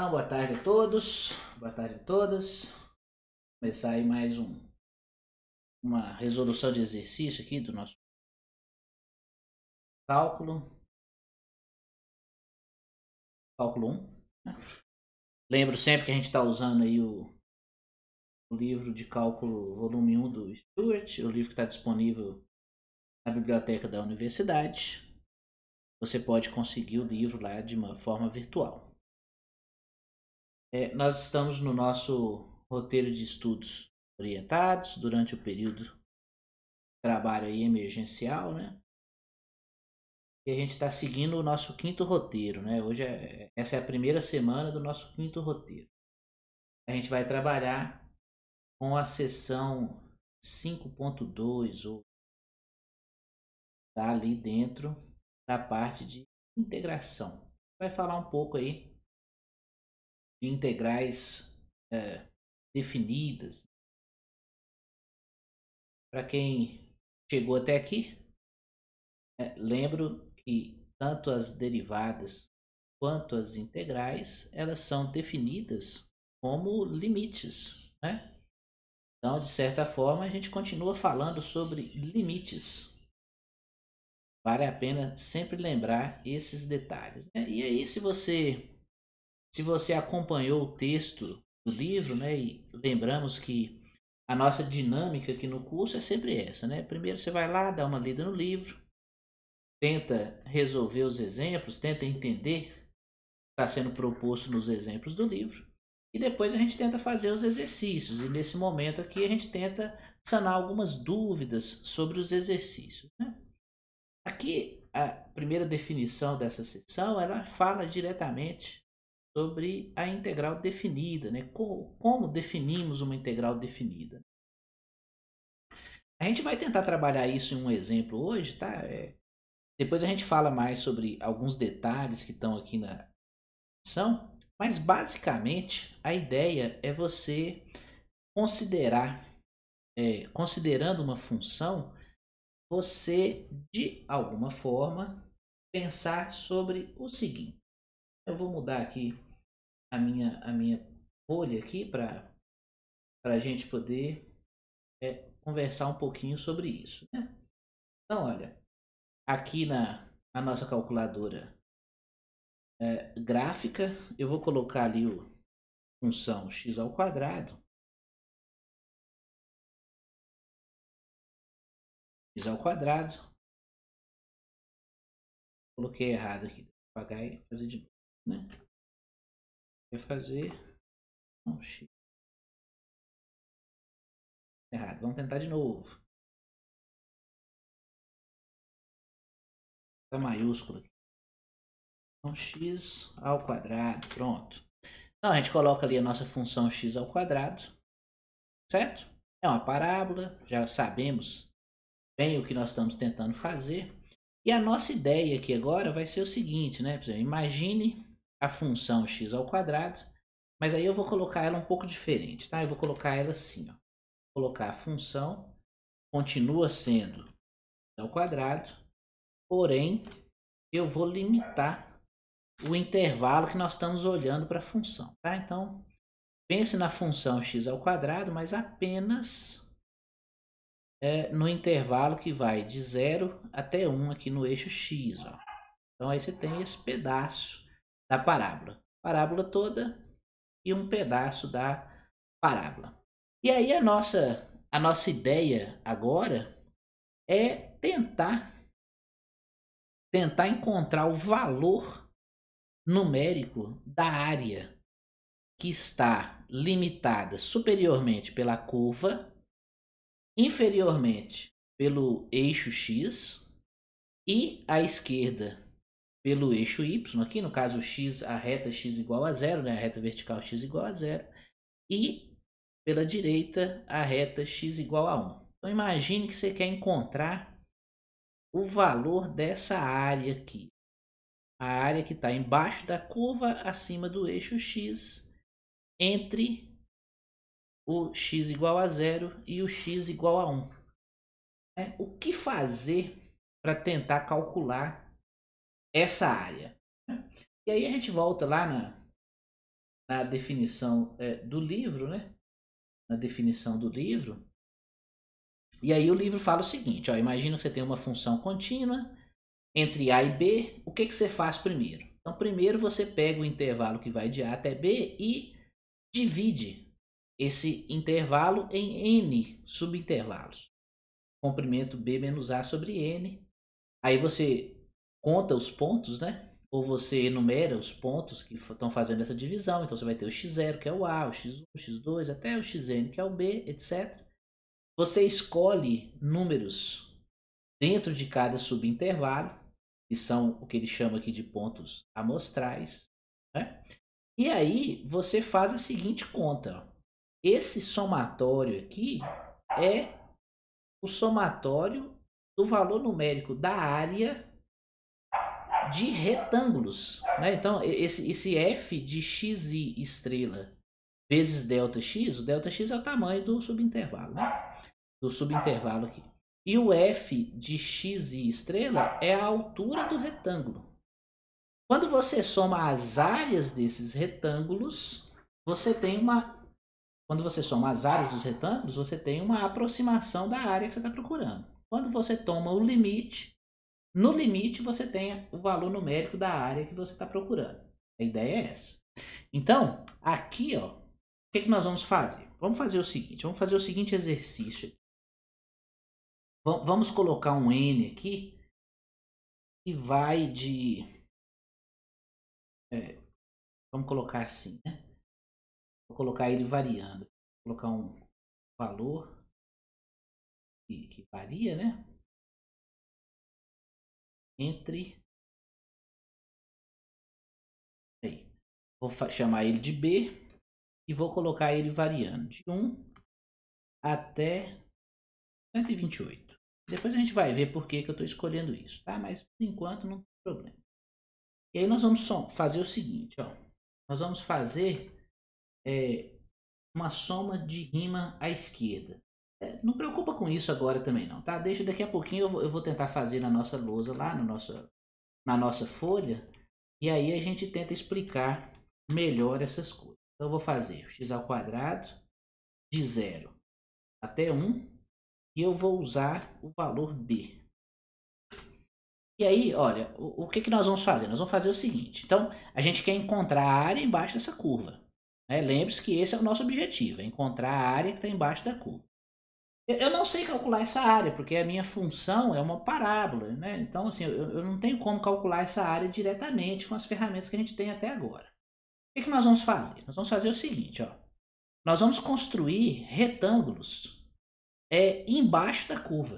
Então, boa tarde a todos, boa tarde a todas. Vou começar aí mais um uma resolução de exercício aqui do nosso cálculo. Cálculo 1. Né? Lembro sempre que a gente está usando aí o, o, livro de cálculo volume 1 do Stuart, o livro que está disponível na biblioteca da universidade. Você pode conseguir o livro lá de uma forma virtual. É, nós estamos no nosso roteiro de estudos orientados durante o período de trabalho aí emergencial, né? E a gente está seguindo o nosso quinto roteiro, né? Hoje é, essa é a primeira semana do nosso quinto roteiro. A gente vai trabalhar com a sessão 5.2 ou tá ali dentro da parte de integração. Vai falar um pouco aí de integrais é, definidas. Para quem chegou até aqui, é, lembro que tanto as derivadas quanto as integrais elas são definidas como limites, né? Então, de certa forma, a gente continua falando sobre limites. Vale a pena sempre lembrar esses detalhes. Né? E aí, se você se você acompanhou o texto do livro, né, e lembramos que a nossa dinâmica aqui no curso é sempre essa, né? Primeiro você vai lá, dá uma lida no livro, tenta resolver os exemplos, tenta entender o que está sendo proposto nos exemplos do livro, e depois a gente tenta fazer os exercícios. E nesse momento aqui a gente tenta sanar algumas dúvidas sobre os exercícios. Né? Aqui a primeira definição dessa sessão ela fala diretamente sobre a integral definida, né? Como, definimos uma integral definida? A gente vai tentar trabalhar isso em um exemplo hoje, tá? É, depois a gente fala mais sobre alguns detalhes que estão aqui na lição, mas basicamente a ideia é você considerar, é, considerando uma função, você de alguma forma pensar sobre o seguinte: eu vou mudar aqui a minha, a minha folha aqui para a gente poder é, conversar um pouquinho sobre isso. Né? Então, olha, aqui na, a nossa calculadora é, gráfica, eu vou colocar ali o função x ao quadrado. x ao quadrado. Coloquei errado aqui. Vou apagar e fazer de novo né? Quer fazer um X. Errado. Vamos tentar de novo. Tá maiúsculo aqui. Então, x ao quadrado, pronto. Então, a gente coloca ali a nossa função x ao quadrado, certo? É uma parábola, já sabemos bem o que nós estamos tentando fazer. E a nossa ideia aqui agora vai ser o seguinte, né? Imagine a função x ao quadrado, mas aí eu vou colocar ela um pouco diferente, tá? Eu vou colocar ela assim, ó. Vou colocar a função continua sendo ao quadrado, porém eu vou limitar o intervalo que nós estamos olhando para a função, tá? Então, pense na função x ao quadrado, mas apenas é, no intervalo que vai de 0 até 1 aqui no eixo x, ó. Então aí você tem esse pedaço da parábola. Parábola toda e um pedaço da parábola. E aí a nossa, a nossa ideia agora é tentar tentar encontrar o valor numérico da área que está limitada superiormente pela curva, inferiormente pelo eixo x e à esquerda pelo eixo y, aqui no caso x, a reta x igual a zero, né? a reta vertical x igual a zero, e pela direita a reta x igual a 1. Então imagine que você quer encontrar o valor dessa área aqui. A área que está embaixo da curva, acima do eixo x, entre o x igual a zero e o x igual a 1. É, o que fazer para tentar calcular essa área. Né? E aí a gente volta lá na, na definição é, do livro, né? Na definição do livro. E aí o livro fala o seguinte: ó, imagina que você tem uma função contínua entre A e B, o que, que você faz primeiro? Então, primeiro você pega o intervalo que vai de A até B e divide esse intervalo em N subintervalos. Comprimento B menos A sobre N. Aí você conta os pontos, né? Ou você enumera os pontos que estão fazendo essa divisão. Então você vai ter o x0, que é o A, o x1, o x2, até o xn, que é o B, etc. Você escolhe números dentro de cada subintervalo, que são o que ele chama aqui de pontos amostrais. Né? E aí você faz a seguinte conta. Esse somatório aqui é o somatório do valor numérico da área de retângulos. Né? Então, esse, esse f de xi estrela vezes delta x, o delta x é o tamanho do subintervalo, né? do subintervalo aqui. E o f de xi estrela é a altura do retângulo. Quando você soma as áreas desses retângulos, você tem uma quando você soma as áreas dos retângulos, você tem uma aproximação da área que você está procurando. Quando você toma o limite, no limite você tenha o valor numérico da área que você está procurando. A ideia é essa. Então, aqui, ó, o que, que nós vamos fazer? Vamos fazer o seguinte, vamos fazer o seguinte exercício. Vamos colocar um N aqui que vai de... É, vamos colocar assim, né? Vou colocar ele variando. Vou colocar um valor que, que varia, né? entre. Aí. Vou chamar ele de B e vou colocar ele variando de 1 até 128. Depois a gente vai ver por que, que eu estou escolhendo isso, tá? Mas por enquanto não tem problema. E aí nós vamos fazer o seguinte, ó. Nós vamos fazer é, uma soma de rima à esquerda. É, não preocupa com isso agora também não, tá? Deixa daqui a pouquinho eu vou, eu vou tentar fazer na nossa lousa lá, no nosso, na nossa folha, e aí a gente tenta explicar melhor essas coisas. Então eu vou fazer x ao quadrado de 0 até 1 e eu vou usar o valor b. E aí, olha, o, o que, que nós vamos fazer? Nós vamos fazer o seguinte. Então, a gente quer encontrar a área embaixo dessa curva. Né? Lembre-se que esse é o nosso objetivo, é encontrar a área que está embaixo da curva. Eu não sei calcular essa área, porque a minha função é uma parábola, né? Então, assim, eu, não tenho como calcular essa área diretamente com as ferramentas que a gente tem até agora. O que, que nós vamos fazer? Nós vamos fazer o seguinte, ó. Nós vamos construir retângulos é, embaixo da curva.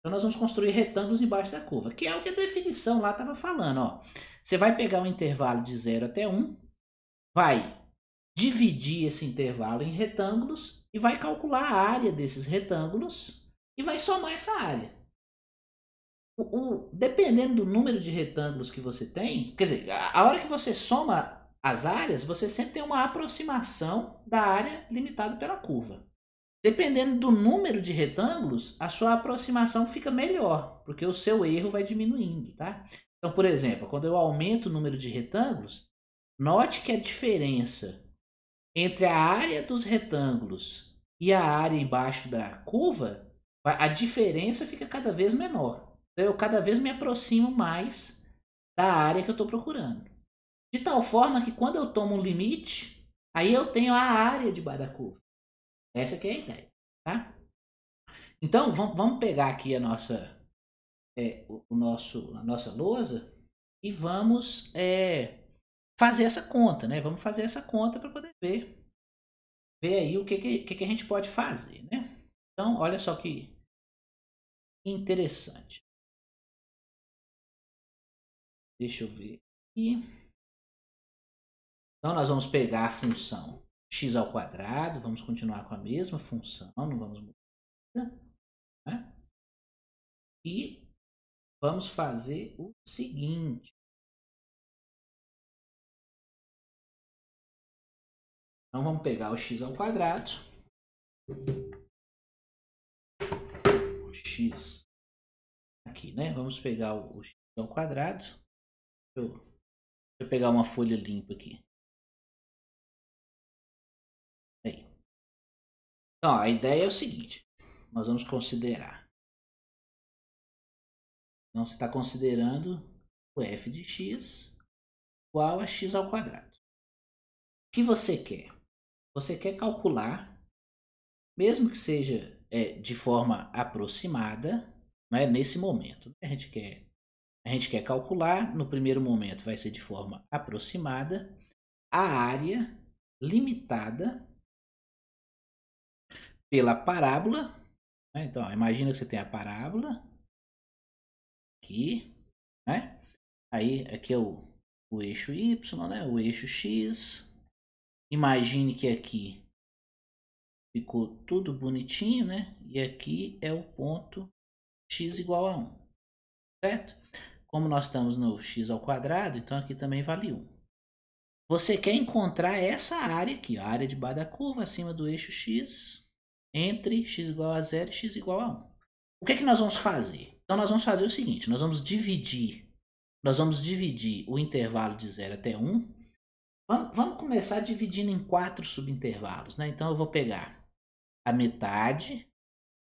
Então, nós vamos construir retângulos embaixo da curva, que é o que a definição lá estava falando, ó. Você vai pegar um intervalo de 0 até 1, vai dividir esse intervalo em retângulos e vai calcular a área desses retângulos e vai somar essa área. O, o, dependendo do número de retângulos que você tem, quer dizer, a, a hora que você soma as áreas, você sempre tem uma aproximação da área limitada pela curva. Dependendo do número de retângulos, a sua aproximação fica melhor, porque o seu erro vai diminuindo, tá? Então, por exemplo, quando eu aumento o número de retângulos, note que a diferença entre a área dos retângulos e a área embaixo da curva, a diferença fica cada vez menor. Então, eu cada vez me aproximo mais da área que eu estou procurando. De tal forma que quando eu tomo um limite, aí eu tenho a área debaixo da curva. Essa que é a ideia. Tá? Então, vamos pegar aqui a nossa, é, o nosso, a nossa lousa e vamos é, fazer essa conta, né? Vamos fazer essa conta para poder ver, ver aí o que, que, que a gente pode fazer, né? Então, olha só que interessante. Deixa eu ver aqui. Então, nós vamos pegar a função x ao quadrado, vamos continuar com a mesma função, não vamos mudar, né? E vamos fazer o seguinte. Então vamos pegar o x ao quadrado. O x aqui, né? Vamos pegar o, x ao quadrado. Deixa eu, deixa eu pegar uma folha limpa aqui. Aí. Então, a ideia é o seguinte. Nós vamos considerar. Então, você está considerando o f de x igual a x ao quadrado. O que você quer? você quer calcular, mesmo que seja é, de forma aproximada, né, nesse momento. A, gente quer, a gente quer calcular, no primeiro momento vai ser de forma aproximada, a área limitada pela parábola. Né? Então, imagina que você tem a parábola aqui, né? Aí aqui é o, o eixo y, né? O eixo x, Imagine que aqui ficou tudo bonitinho, né? E aqui é o ponto x igual a 1, certo? Como nós estamos no x ao quadrado, então aqui também vale 1. Você quer encontrar essa área aqui, a área de baixo da curva, acima do eixo x, entre x igual a 0 e x igual a 1. O que, é que nós vamos fazer? Então, nós vamos fazer o seguinte, nós vamos dividir, nós vamos dividir o intervalo de 0 até 1 Vamos começar dividindo em quatro subintervalos, né? Então eu vou pegar a metade,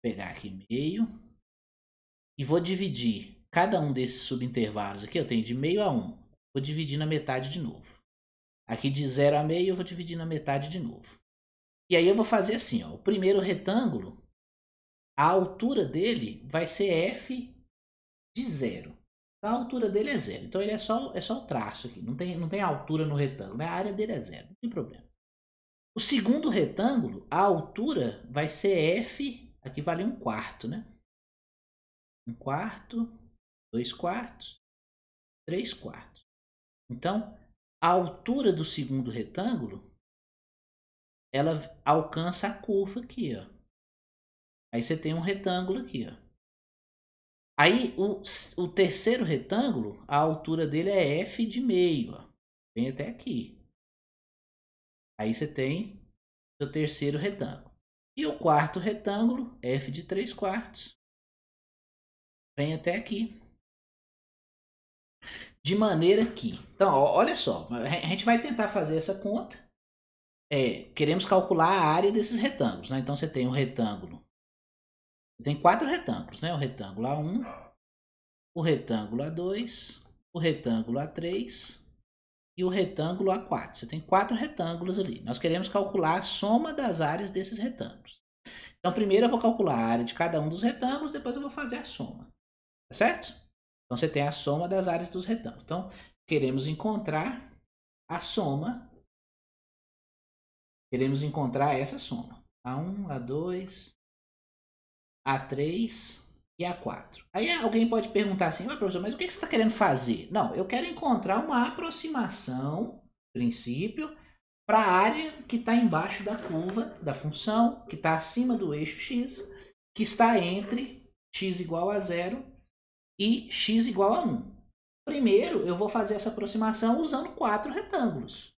pegar aqui meio, e vou dividir cada um desses subintervalos aqui. Eu tenho de meio a um, vou dividir na metade de novo. Aqui de zero a meio eu vou dividir na metade de novo. E aí eu vou fazer assim, ó, o primeiro retângulo, a altura dele vai ser f de zero. A altura dele é zero. Então ele é só, é só o traço aqui. Não tem, não tem altura no retângulo. Né? A área dele é zero. Não tem problema. O segundo retângulo, a altura vai ser F. Aqui vale um quarto, né? Um quarto, dois quartos, três quartos. Então, a altura do segundo retângulo, ela alcança a curva aqui, ó. Aí você tem um retângulo aqui, ó. Aí o, o terceiro retângulo, a altura dele é F de meio. Ó. Vem até aqui. Aí você tem o terceiro retângulo. E o quarto retângulo, F de 3 quartos, vem até aqui. De maneira que, então, olha só, a gente vai tentar fazer essa conta. É, queremos calcular a área desses retângulos, né? Então você tem um retângulo tem quatro retângulos, né? O retângulo A1, o retângulo A2, o retângulo A3 e o retângulo A4. Você tem quatro retângulos ali. Nós queremos calcular a soma das áreas desses retângulos. Então, primeiro eu vou calcular a área de cada um dos retângulos, depois eu vou fazer a soma. Tá certo? Então, você tem a soma das áreas dos retângulos. Então, queremos encontrar a soma. Queremos encontrar essa soma. A1, A2, a3 e A4. Aí alguém pode perguntar assim, ah, professor, mas o que você está querendo fazer? Não, eu quero encontrar uma aproximação, princípio, para a área que está embaixo da curva da função, que está acima do eixo x, que está entre x igual a zero e x igual a 1. Primeiro, eu vou fazer essa aproximação usando quatro retângulos.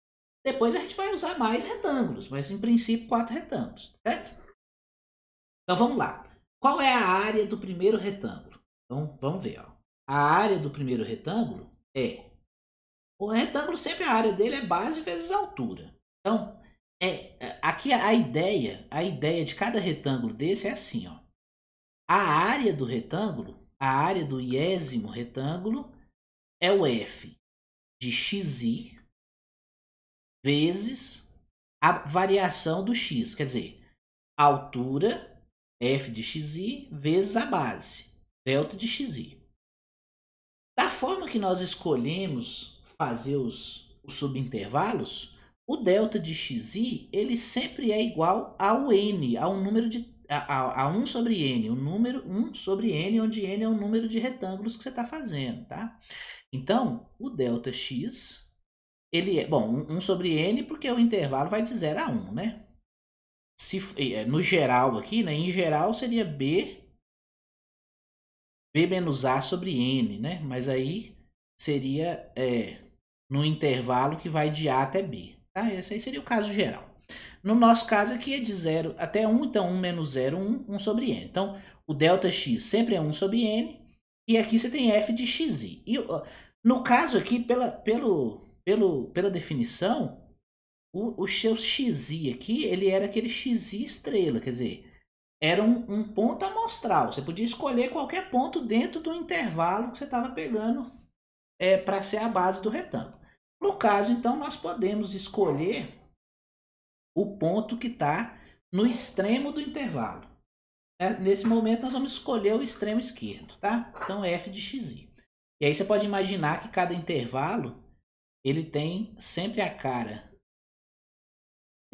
Depois a gente vai usar mais retângulos, mas em princípio quatro retângulos, certo? Então vamos lá. Qual é a área do primeiro retângulo? Então, vamos ver. Ó. A área do primeiro retângulo é... O retângulo sempre a área dele é base vezes altura. Então, é, é aqui a ideia, a ideia de cada retângulo desse é assim. Ó. A área do retângulo, a área do iésimo retângulo, é o f de xi vezes a variação do x. Quer dizer, altura f de xi vezes a base, delta de xi. Da forma que nós escolhemos fazer os, os subintervalos, o delta de xi ele sempre é igual ao n, ao número de a, a, a 1 sobre n, o número 1 sobre n, onde n é o número de retângulos que você está fazendo, tá? Então, o delta x, ele é, bom, 1 sobre n, porque o intervalo vai de 0 a 1, né? se eh, no geral aqui, né? Em geral seria b b menos a sobre n, né? Mas aí seria é, no intervalo que vai de a até b, tá? Esse aí seria o caso geral. No nosso caso aqui é de 0 até 1, um, então 1 um menos 0, 1, 1 sobre n. Então, o Δx sempre é 1 sobre n, e aqui você tem f de xi. E no caso aqui, pela, pelo, pelo, pela definição, o, o seu XI aqui, ele era aquele XI estrela, quer dizer, era um, um ponto amostral. Você podia escolher qualquer ponto dentro do intervalo que você estava pegando é, para ser a base do retângulo. No caso, então, nós podemos escolher o ponto que está no extremo do intervalo. É, nesse momento, nós vamos escolher o extremo esquerdo, tá? Então, f de xi. E aí você pode imaginar que cada intervalo ele tem sempre a cara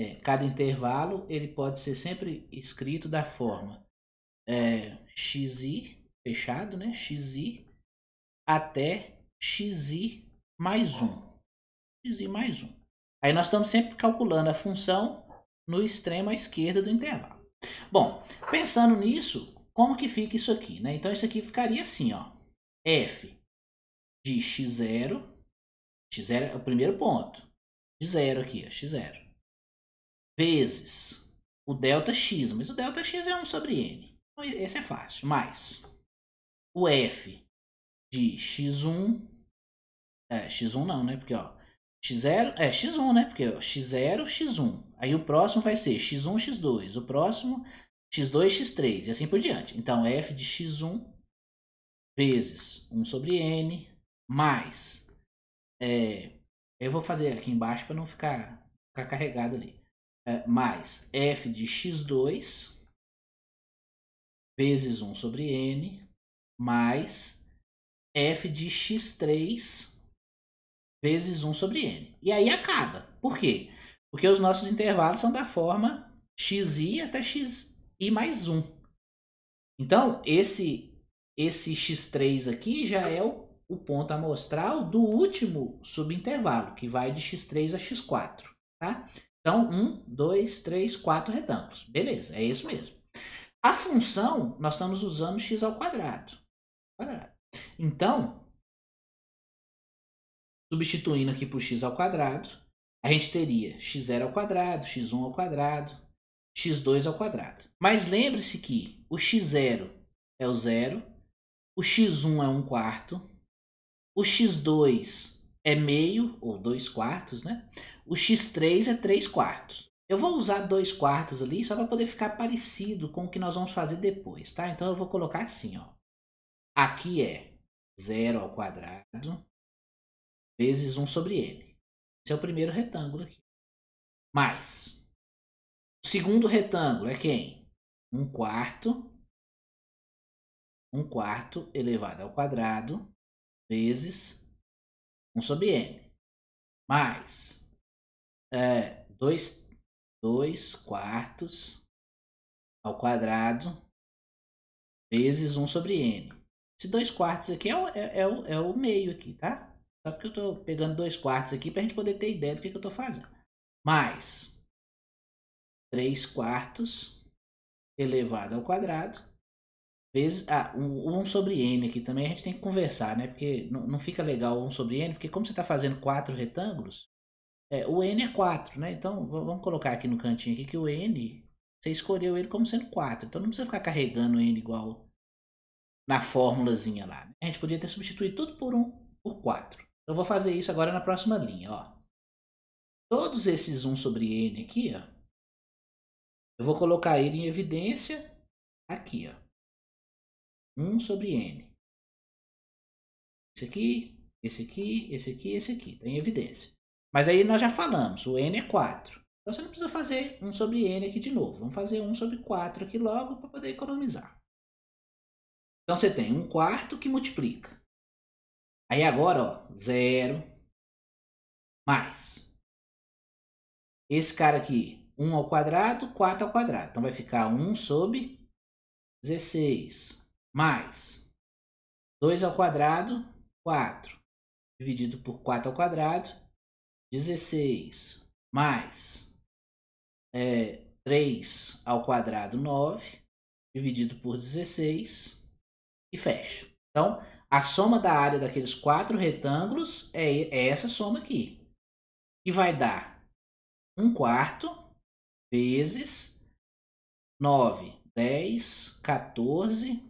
é, cada intervalo ele pode ser sempre escrito da forma é, xi fechado, né? xi até xi mais um. xi mais um. Aí nós estamos sempre calculando a função no extremo à esquerda do intervalo. Bom, pensando nisso, como que fica isso aqui? Né? Então isso aqui ficaria assim, ó, f de x0, x0 é o primeiro ponto, x zero aqui, ó, x0 vezes o delta x, mas o delta x é 1 sobre n. Então, esse é fácil, mais o f de x1, é, x1 não, né? Porque, ó, x0, é x1, né? Porque ó, x0, x1. Aí o próximo vai ser x1, x2. O próximo, x2, x3. E assim por diante. Então, f de x1 vezes 1 sobre n mais. É, eu vou fazer aqui embaixo para não ficar, ficar carregado ali. É, mais f de x2 vezes 1 sobre n mais f de x3 vezes 1 sobre n. E aí acaba. Por quê? Porque os nossos intervalos são da forma xi até xi mais 1. Então, esse, esse x3 aqui já é o, o ponto amostral do último subintervalo, que vai de x3 a x4. Tá? Então, um, dois, três, quatro retângulos. Beleza, é isso mesmo. A função, nós estamos usando x ao quadrado. Então, substituindo aqui por x ao quadrado, a gente teria x0 ao quadrado, x1 ao quadrado, x2 ao quadrado. Mas lembre-se que o x0 é o zero, o x1 é um quarto, o x2 é meio ou dois quartos, né? O x3 é três quartos. Eu vou usar dois quartos ali só para poder ficar parecido com o que nós vamos fazer depois, tá? Então eu vou colocar assim, ó. Aqui é zero ao quadrado vezes 1 sobre n. Esse é o primeiro retângulo aqui. Mais. O segundo retângulo é quem? um quarto. um quarto elevado ao quadrado vezes 1 sobre n, mais é, 2, 2 quartos ao quadrado vezes 1 sobre n. Esse 2 quartos aqui é o, é, é, o, é o meio aqui, tá? Só porque eu estou pegando 2 quartos aqui para a gente poder ter ideia do que, que eu estou fazendo. Mais 3 quartos elevado ao quadrado vezes. Ah, um, um, sobre N aqui também a gente tem que conversar, né? Porque não, não fica legal um sobre N, porque como você está fazendo quatro retângulos, é, o N é 4, né? Então vamos colocar aqui no cantinho aqui que o N, você escolheu ele como sendo 4. Então não precisa ficar carregando N igual na fórmulazinha lá. Né? A gente podia ter substituído tudo por 1 um, por 4. Eu vou fazer isso agora na próxima linha, ó. Todos esses 1 sobre N aqui, ó. Eu vou colocar ele em evidência aqui, ó. 1 sobre n. Esse aqui, esse aqui, esse aqui, esse aqui. Tem tá evidência. Mas aí nós já falamos, o n é 4. Então você não precisa fazer 1 sobre n aqui de novo. Vamos fazer 1 sobre 4 aqui logo para poder economizar. Então você tem 1 quarto que multiplica. Aí agora, 0 mais. Esse cara aqui, 1 ao quadrado, 4 ao quadrado. Então vai ficar 1 sobre 16 mais 2 ao quadrado, 4, dividido por 4 ao quadrado, 16, mais é, 3 ao quadrado, 9, dividido por 16, e fecha. Então, a soma da área daqueles quatro retângulos é, é essa soma aqui, que vai dar 1 quarto vezes 9, 10, 14,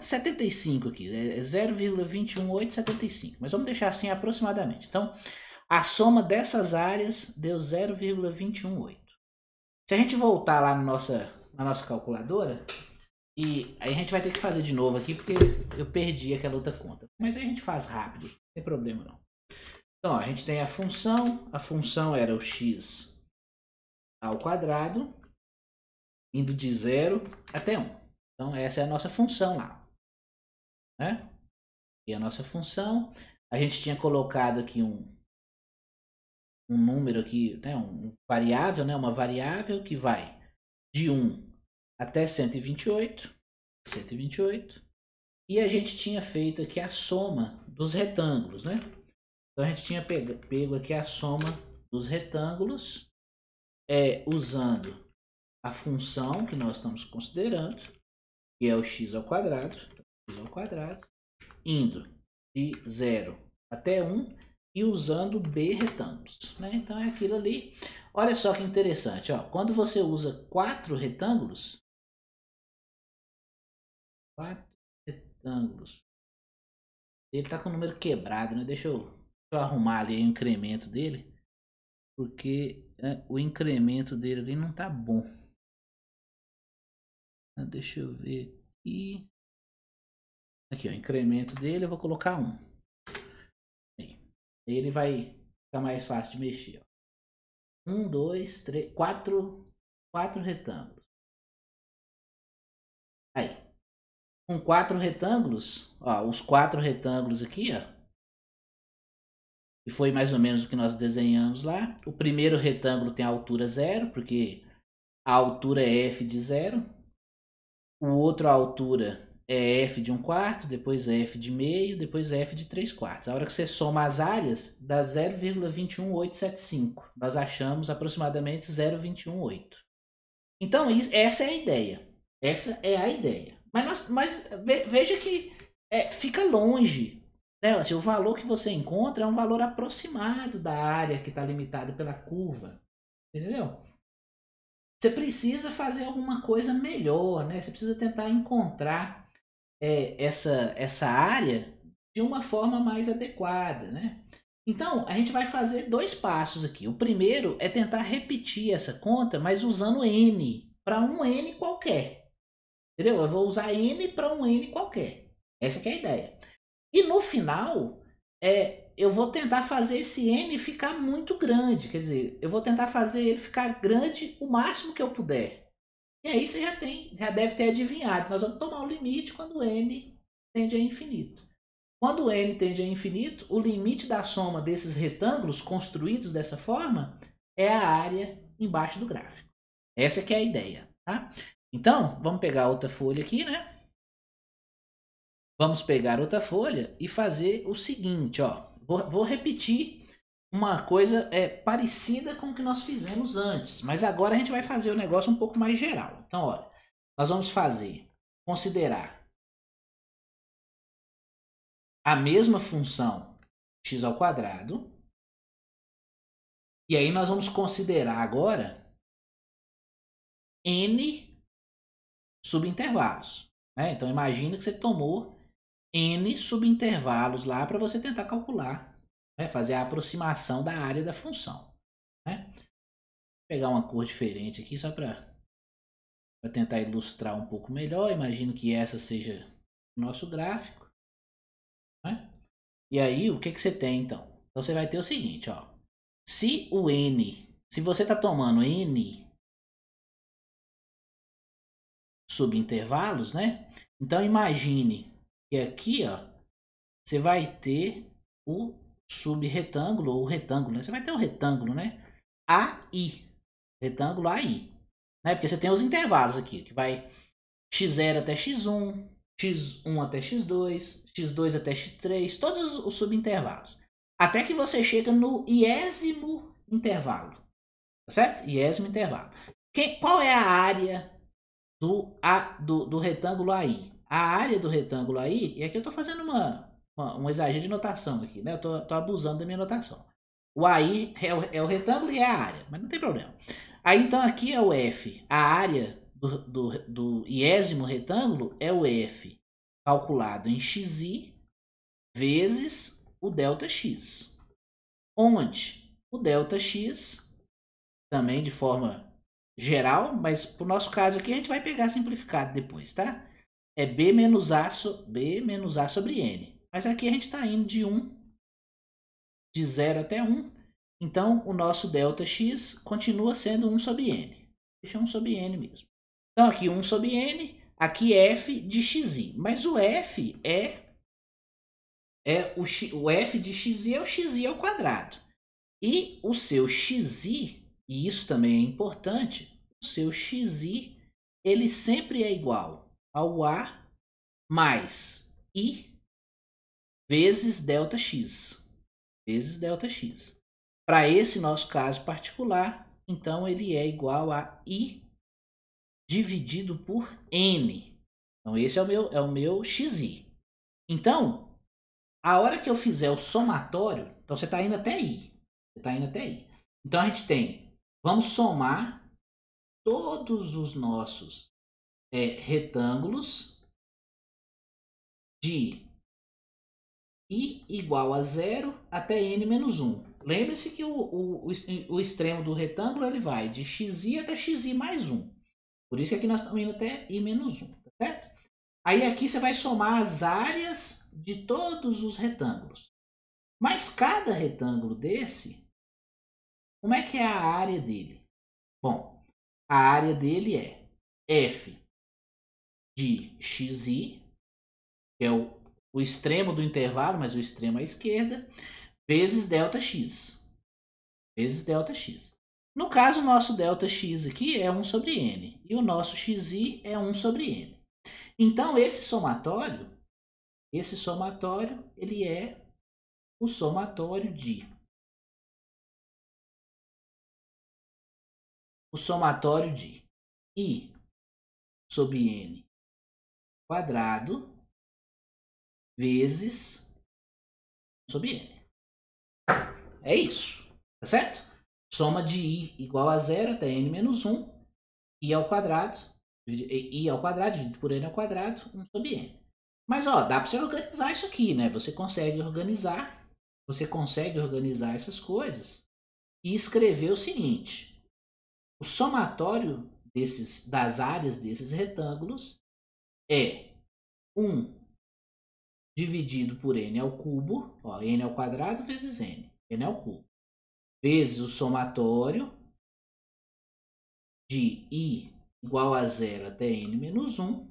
75 tá? aqui, é 0,21875, é mas vamos deixar assim aproximadamente. Então, a soma dessas áreas deu 0,218. Se a gente voltar lá na nossa, na nossa calculadora, e aí a gente vai ter que fazer de novo aqui, porque eu perdi aquela outra conta. Mas aí a gente faz rápido, não tem problema não. Então, ó, a gente tem a função, a função era o x ao quadrado, indo de 0 até 1. Então, essa é a nossa função lá. Né? E a nossa função, a gente tinha colocado aqui um, um número aqui, né? um variável, né? uma variável que vai de 1 até 128, 128, e a gente tinha feito aqui a soma dos retângulos, né? Então a gente tinha pego, pego aqui a soma dos retângulos, é, usando a função que nós estamos considerando, que é o x ao quadrado, x ao quadrado, indo de 0 até 1 e usando b retângulos. Né? Então é aquilo ali. Olha só que interessante. Ó. Quando você usa quatro retângulos, quatro retângulos, ele está com o número quebrado, né? Deixa eu, deixa eu arrumar ali o incremento dele, porque né, o incremento dele ali não está bom. Ah, deixa eu ver aqui. Aqui, o incremento dele eu vou colocar 1. aí Ele vai ficar mais fácil de mexer. Ó. Um, dois, três, quatro, quatro retângulos. Aí. Com quatro retângulos, ó, os quatro retângulos aqui, ó. E foi mais ou menos o que nós desenhamos lá. O primeiro retângulo tem altura zero, porque a altura é f de zero o outro a altura é f de 1 quarto, depois é f de meio, depois é f de 3 quartos. A hora que você soma as áreas, dá 0,21875. Nós achamos aproximadamente 0,218. Então, isso, essa é a ideia. Essa é a ideia. Mas, nós, mas veja que é, fica longe. Né? Assim, o valor que você encontra é um valor aproximado da área que está limitado pela curva. Entendeu? você precisa fazer alguma coisa melhor, né? Você precisa tentar encontrar é, essa, essa área de uma forma mais adequada, né? Então, a gente vai fazer dois passos aqui. O primeiro é tentar repetir essa conta, mas usando N para um N qualquer. Entendeu? Eu vou usar N para um N qualquer. Essa é a ideia. E no final, é, eu vou tentar fazer esse n ficar muito grande, quer dizer, eu vou tentar fazer ele ficar grande o máximo que eu puder. E aí você já tem, já deve ter adivinhado, nós vamos tomar o limite quando N tende a infinito. Quando N tende a infinito, o limite da soma desses retângulos construídos dessa forma é a área embaixo do gráfico. Essa que é a ideia, tá? Então, vamos pegar outra folha aqui, né? Vamos pegar outra folha e fazer o seguinte, ó vou, repetir uma coisa é, parecida com o que nós fizemos antes, mas agora a gente vai fazer o um negócio um pouco mais geral. Então, olha, nós vamos fazer, considerar a mesma função x ao quadrado, e aí nós vamos considerar agora n subintervalos. Né? Então imagina que você tomou N subintervalos lá para você tentar calcular, né? fazer a aproximação da área da função. Né? Vou pegar uma cor diferente aqui só para tentar ilustrar um pouco melhor. Imagino que essa seja o nosso gráfico. Né? E aí, o que, que você tem então? Então você vai ter o seguinte, ó. Se o N, se você está tomando N subintervalos, né? Então imagine e aqui, ó, você vai ter o subretângulo ou retângulo, né? Você vai ter o retângulo, né? AI. Retângulo AI. Né? Porque você tem os intervalos aqui, que vai x0 até x1, x1 até x2, x2 até x3, todos os subintervalos. Até que você chega no iésimo intervalo. Tá certo? Iésimo intervalo. Quem, qual é a área do, a, do, do retângulo AI? a área do retângulo aí, e aqui eu estou fazendo uma, uma, um exagero de notação aqui, né? Eu tô, tô abusando da minha notação. O AI é o, é o, retângulo e é a área, mas não tem problema. Aí então aqui é o F, a área do, do, do iésimo retângulo é o F calculado em xi vezes o delta x, onde o delta x também de forma geral, mas para o nosso caso aqui a gente vai pegar simplificado depois, tá? é B menos A, so, B menos A sobre N. Mas aqui a gente está indo de 1, de 0 até 1. Então, o nosso delta x continua sendo 1 sobre N. Deixa 1 sobre N mesmo. Então, aqui 1 sobre N, aqui F de xi. Mas o F é, é o, x, o F de xi é o xi ao quadrado. E o seu xi, e isso também é importante, o seu xi ele sempre é igual ao A mais I vezes delta X. Vezes delta X. Para esse nosso caso particular, então ele é igual a I dividido por N. Então esse é o meu, é o meu XI. Então, a hora que eu fizer o somatório, então você está indo até I. Você está indo até I. Então a gente tem, vamos somar todos os nossos é, retângulos de i igual a zero até n menos 1. Lembre-se que o, o, o, extremo do retângulo ele vai de xi até xi mais 1. Por isso que aqui nós estamos indo até i menos 1, tá certo? Aí aqui você vai somar as áreas de todos os retângulos. Mas cada retângulo desse, como é que é a área dele? Bom, a área dele é f de xi, que é o, o extremo do intervalo, mas o extremo à esquerda, vezes delta x. Vezes delta x. No caso, o nosso delta x aqui é 1 sobre n, e o nosso xi é 1 sobre n. Então, esse somatório, esse somatório, ele é o somatório de o somatório de i sobre n quadrado vezes sobre n. É isso, tá certo? Soma de i igual a zero até n menos 1, i ao quadrado, i ao quadrado dividido por n ao quadrado, 1 sobre n. Mas ó, dá para você organizar isso aqui, né? Você consegue organizar, você consegue organizar essas coisas e escrever o seguinte: o somatório desses, das áreas desses retângulos é 1 dividido por n ao cubo, ó, n ao quadrado vezes n, n ao cubo, vezes o somatório de i igual a zero até n menos 1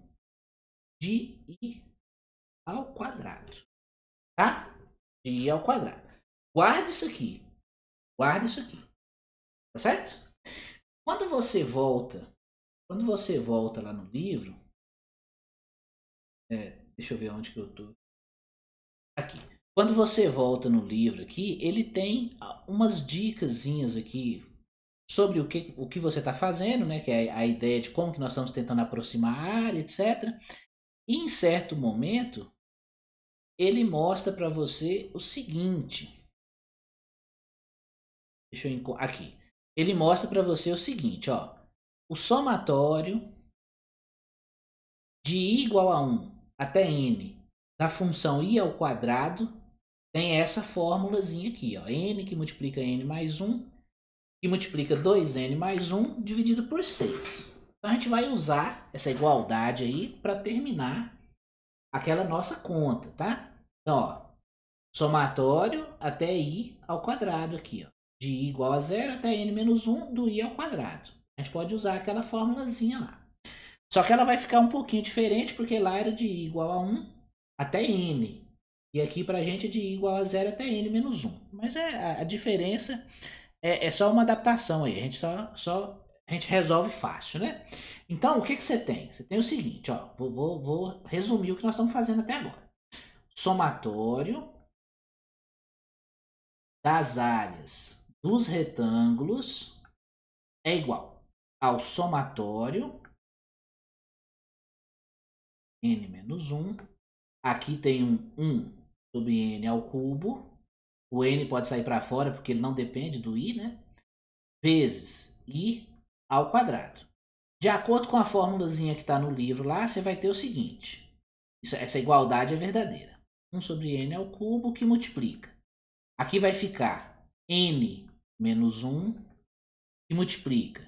de i ao quadrado, tá? De i ao quadrado. Guarde isso aqui, guarda isso aqui, tá certo? Quando você volta, quando você volta lá no livro, é, deixa eu ver onde que eu tô. Aqui. Quando você volta no livro aqui, ele tem ah, umas dicasinhas aqui sobre o que, o que você está fazendo, né? Que é a ideia de como que nós estamos tentando aproximar a área, etc. E em certo momento, ele mostra para você o seguinte. Deixa eu aqui. Ele mostra para você o seguinte, ó. O somatório de i igual a 1 até n da função i ao quadrado tem essa fórmulazinha aqui, ó, n que multiplica n mais 1, que multiplica 2n mais 1 dividido por 6. Então a gente vai usar essa igualdade aí para terminar aquela nossa conta, tá? Então, ó, somatório até i ao quadrado aqui, ó, de i igual a zero até n menos 1 do i ao quadrado. A gente pode usar aquela fórmulazinha lá. Só que ela vai ficar um pouquinho diferente, porque lá era de i igual a 1 até n. E aqui para a gente é de i igual a 0 até n menos 1. Mas é, a diferença é, é só uma adaptação aí. A gente só, só a gente resolve fácil, né? Então, o que, que você tem? Você tem o seguinte, ó, vou, vou, vou resumir o que nós estamos fazendo até agora. Somatório das áreas dos retângulos é igual ao somatório n menos 1. Aqui tem um 1 sobre n ao cubo. O n pode sair para fora porque ele não depende do i, né? Vezes i ao quadrado. De acordo com a fórmulazinha que está no livro lá, você vai ter o seguinte. Isso, essa igualdade é verdadeira. 1 sobre n ao cubo que multiplica. Aqui vai ficar n menos 1 que multiplica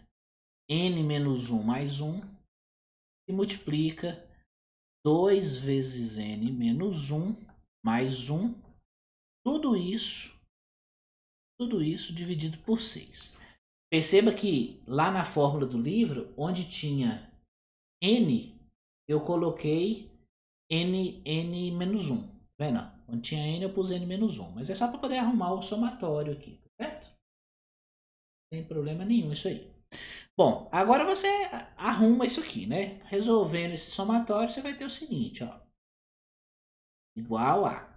n menos 1 mais 1 que multiplica 2 vezes n menos 1 mais 1, tudo isso, tudo isso dividido por 6. Perceba que lá na fórmula do livro, onde tinha n, eu coloquei n, n menos 1. Vendo? Onde tinha n, eu pus n menos 1. Mas é só para poder arrumar o somatório aqui, tá certo? Não tem problema nenhum isso aí. Bom, agora você arruma isso aqui, né? Resolvendo esse somatório, você vai ter o seguinte, ó. Igual a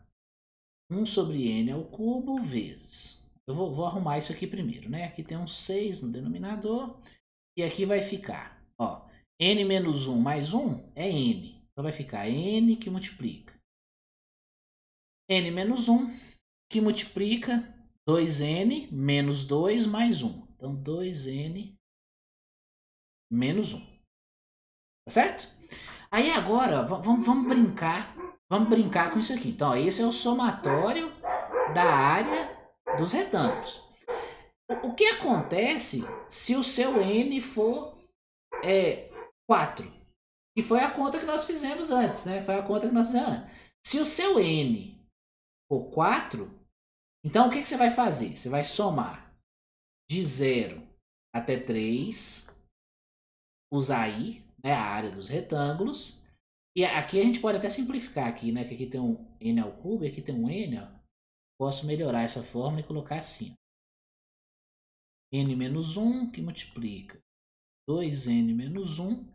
1 sobre n ao cubo vezes... Eu vou, vou arrumar isso aqui primeiro, né? Aqui tem um 6 no denominador. E aqui vai ficar, ó. n menos 1 mais 1 é n. Então vai ficar n que multiplica. n menos 1 que multiplica 2n menos 2 mais 1. Então 2n menos um. Tá certo? Aí agora, vamos, vamos brincar. Vamos brincar com isso aqui. Então, ó, esse é o somatório da área dos retângulos. O que acontece se o seu n for é, 4? E foi a conta que nós fizemos antes, né? Foi a conta que nós fizemos antes. Se o seu n for 4, então o que, que você vai fazer? Você vai somar de 0 até 3, usar I, né, a área dos retângulos. E aqui a gente pode até simplificar aqui, né, que aqui tem um N ao cubo e aqui tem um N, ó. Posso melhorar essa fórmula e colocar assim, ó. N menos 1 que multiplica 2N menos 1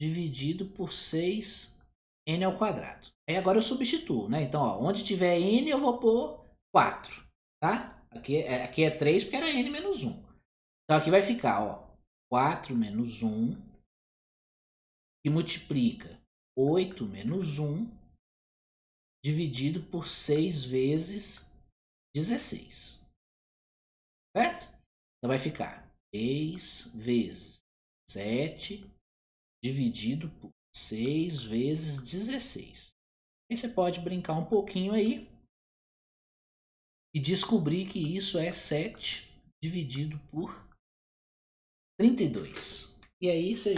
dividido por 6N ao quadrado. Aí agora eu substituo, né? Então, ó, onde tiver N eu vou pôr 4, tá? Aqui, é, aqui é 3 porque era N menos 1. Então aqui vai ficar, ó, 4 menos 1, que multiplica 8 menos 1, dividido por 6 vezes 16. Certo? Então vai ficar 6 vezes 7, dividido por 6 vezes 16. Aí você pode brincar um pouquinho aí e descobrir que isso é 7 dividido por 32. E aí você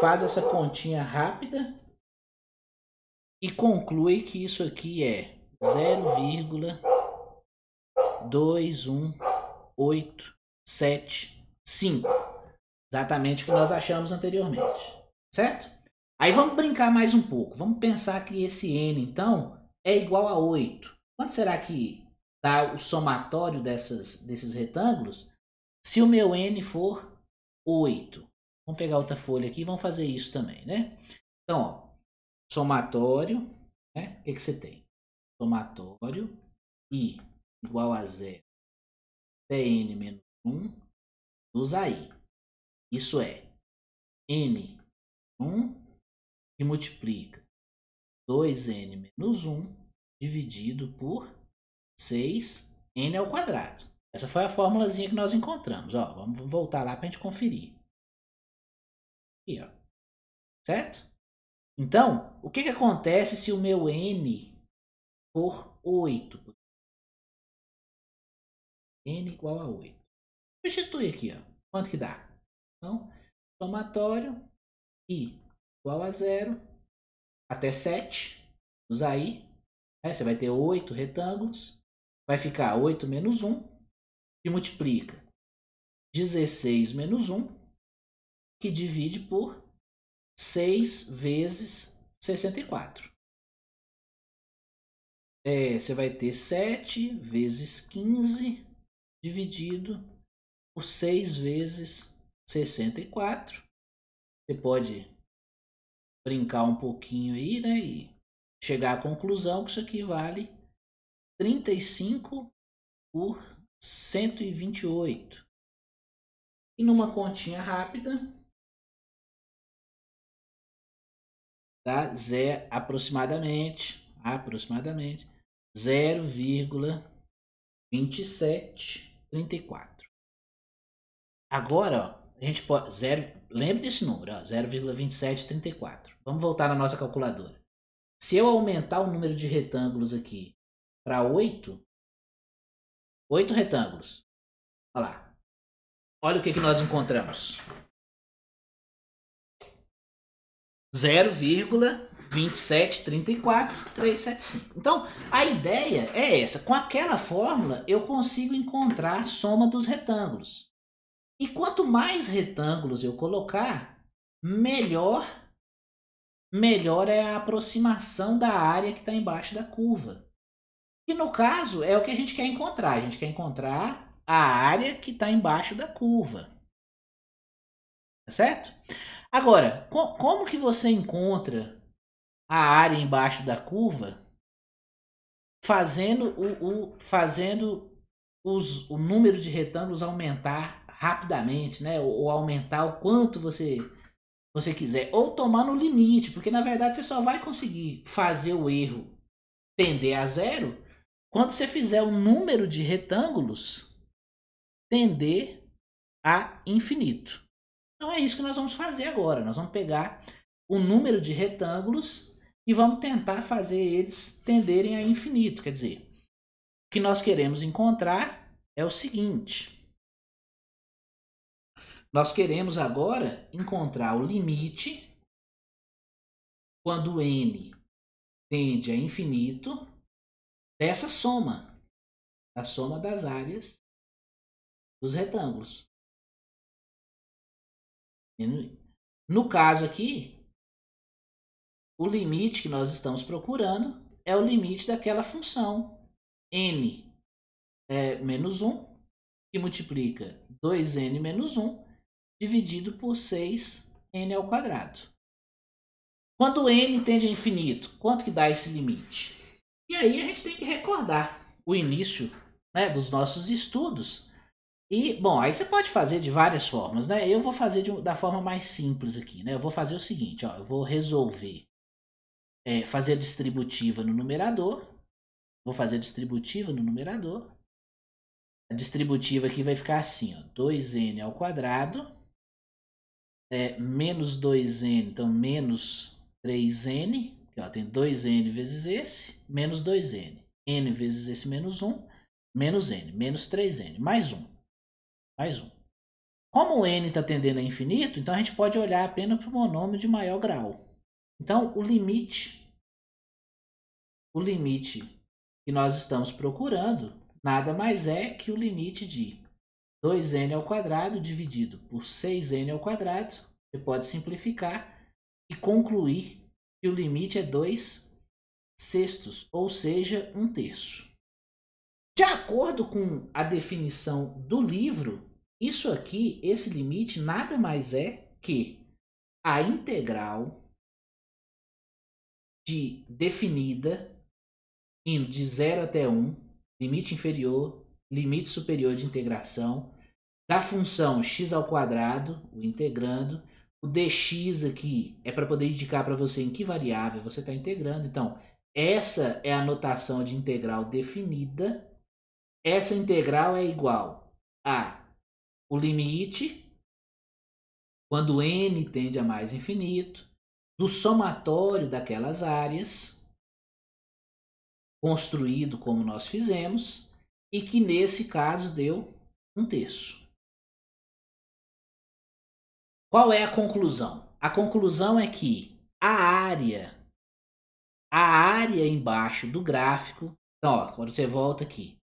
faz essa continha rápida e conclui que isso aqui é 0,21875. Exatamente o que nós achamos anteriormente, certo? Aí vamos brincar mais um pouco. Vamos pensar que esse n, então, é igual a 8. Quanto será que dá o somatório dessas, desses retângulos se o meu n for 8. Vamos pegar outra folha aqui e vamos fazer isso também, né? Então, ó, somatório, né? O que, que você tem? Somatório i igual a zero tn menos 1 nos AI. Isso é n 1 que multiplica 2n menos 1 dividido por 6n ao quadrado. Essa foi a fórmulazinha que nós encontramos. Ó, vamos voltar lá para a gente conferir. Aqui, ó. Certo? Então, o que, que acontece se o meu n for 8? n igual a 8. Substitui aqui, ó. Quanto que dá? Então, somatório i igual a zero até 7. Vamos aí. Né? Você vai ter 8 retângulos. Vai ficar 8 menos 1 que multiplica 16 menos 1, que divide por 6 vezes 64. É, você vai ter 7 vezes 15 dividido por 6 vezes 64. Você pode brincar um pouquinho aí, né? E chegar à conclusão que isso aqui vale 35 por 128. E numa continha rápida, dá tá? zero, aproximadamente, aproximadamente 0,2734. Agora, ó, a gente pode zero, lembre desse número, 0,2734. Vamos voltar na nossa calculadora. Se eu aumentar o número de retângulos aqui para 8, Oito retângulos. Olha lá. Olha o que, que nós encontramos. 0,2734375. Então, a ideia é essa. Com aquela fórmula, eu consigo encontrar a soma dos retângulos. E quanto mais retângulos eu colocar, melhor melhor é a aproximação da área que está embaixo da curva. E no caso, é o que a gente quer encontrar. A gente quer encontrar a área que está embaixo da curva. Tá certo? Agora, co como que você encontra a área embaixo da curva fazendo o, o fazendo os, o número de retângulos aumentar rapidamente, né? Ou, ou, aumentar o quanto você você quiser, ou tomar no limite, porque na verdade você só vai conseguir fazer o erro tender a zero quando você fizer o número de retângulos tender a infinito. Então é isso que nós vamos fazer agora. Nós vamos pegar o número de retângulos e vamos tentar fazer eles tenderem a infinito. Quer dizer, o que nós queremos encontrar é o seguinte. Nós queremos agora encontrar o limite quando n tende a infinito dessa é soma. A soma das áreas dos retângulos. No caso aqui, o limite que nós estamos procurando é o limite daquela função n é menos 1, que multiplica 2n menos 1, dividido por 6n ao quadrado. Quando n tende a infinito, quanto que dá esse limite? E aí a gente tem que recordar o início né, dos nossos estudos. E, bom, aí você pode fazer de várias formas, né? Eu vou fazer de, da forma mais simples aqui, né? Eu vou fazer o seguinte, ó, eu vou resolver é, fazer a distributiva no numerador. Vou fazer a distributiva no numerador. A distributiva aqui vai ficar assim, ó, 2n ao quadrado é, menos 2n, então menos 3n ela tem 2n vezes esse, menos 2n. n vezes esse menos 1, menos n, menos 3n, mais 1. Mais 1. Como o n está tendendo a infinito, então a gente pode olhar apenas para o monômio de maior grau. Então, o limite, o limite que nós estamos procurando, nada mais é que o limite de 2n ao quadrado dividido por 6n ao quadrado. Você pode simplificar e concluir e o limite é 2 sextos, ou seja, um terço. De acordo com a definição do livro, isso aqui, esse limite, nada mais é que a integral de definida indo de 0 até 1, um, limite inferior, limite superior de integração, da função x ao quadrado, o integrando, o dx aqui é para poder indicar para você em que variável você está integrando. Então, essa é a notação de integral definida. Essa integral é igual a o limite, quando n tende a mais infinito, do somatório daquelas áreas, construído como nós fizemos, e que nesse caso deu um terço. Qual é a conclusão? A conclusão é que a área, a área embaixo do gráfico, então, ó, quando você volta aqui,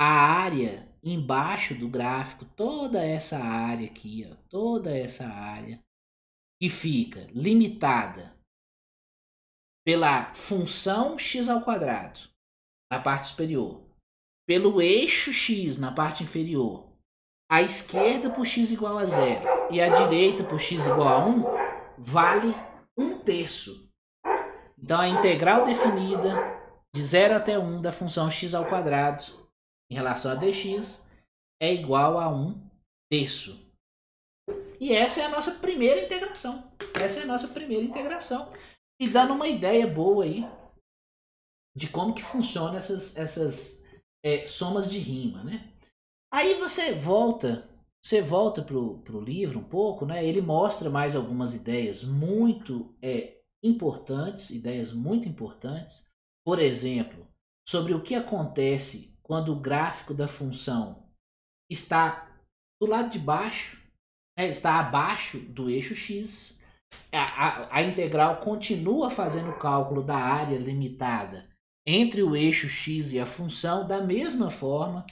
a área embaixo do gráfico, toda essa área aqui, ó, toda essa área que fica limitada pela função x ao quadrado na parte superior, pelo eixo x na parte inferior a esquerda por x igual a zero e a direita por x igual a 1 vale 1 terço. Então a integral definida de 0 até 1 da função x ao quadrado em relação a dx é igual a 1 terço. E essa é a nossa primeira integração. Essa é a nossa primeira integração. E dando uma ideia boa aí de como que funcionam essas, essas é, somas de rima, né? Aí você volta, você volta pro, pro livro um pouco, né? Ele mostra mais algumas ideias muito é, importantes, ideias muito importantes. Por exemplo, sobre o que acontece quando o gráfico da função está do lado de baixo, né? está abaixo do eixo x, a, a, a integral continua fazendo o cálculo da área limitada entre o eixo x e a função da mesma forma,